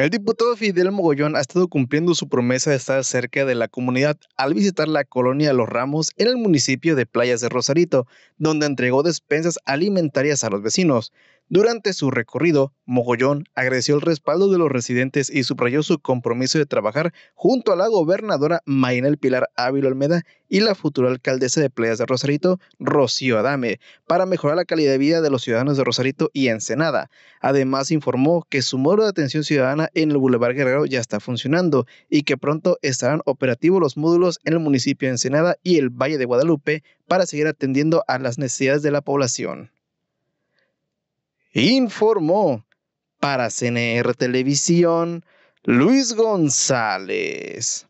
El diputado Fidel Mogollón ha estado cumpliendo su promesa de estar cerca de la comunidad al visitar la colonia Los Ramos en el municipio de Playas de Rosarito, donde entregó despensas alimentarias a los vecinos. Durante su recorrido, Mogollón agradeció el respaldo de los residentes y subrayó su compromiso de trabajar junto a la gobernadora Maynel Pilar Ávila Almeda y la futura alcaldesa de Pleas de Rosarito, Rocío Adame, para mejorar la calidad de vida de los ciudadanos de Rosarito y Ensenada. Además, informó que su módulo de atención ciudadana en el Boulevard Guerrero ya está funcionando y que pronto estarán operativos los módulos en el municipio de Ensenada y el Valle de Guadalupe para seguir atendiendo a las necesidades de la población. Informó para CNR Televisión Luis González.